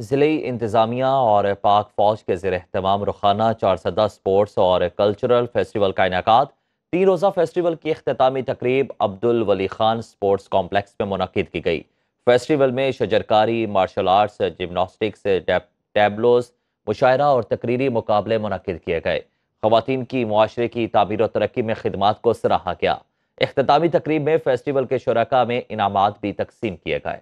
ज़िली इंतज़ामिया और पाक फ़ौज के ज़र अहतमाम रुखाना चार सदा स्पोर्ट्स और कल्चरल फेस्टिवल का इनका तीन रोज़ा फेस्टिवल की अख्तामी तकरीब अब्दुल वली खान स्पोर्ट्स कॉम्प्लेक्स में मुनद की गई फेस्टिवल में शजरकारी मार्शल आर्ट्स जिमनास्टिक्स टैबलोस मुशायरा और तकरीरी मुकाबले मनद किए गए खुवान की माशरे की तबीर और तरक्की में खदमात को सराहा गया अख्तामी तकरीब में फेस्टिवल के शुरा में इनाम भी तकसीम किए गए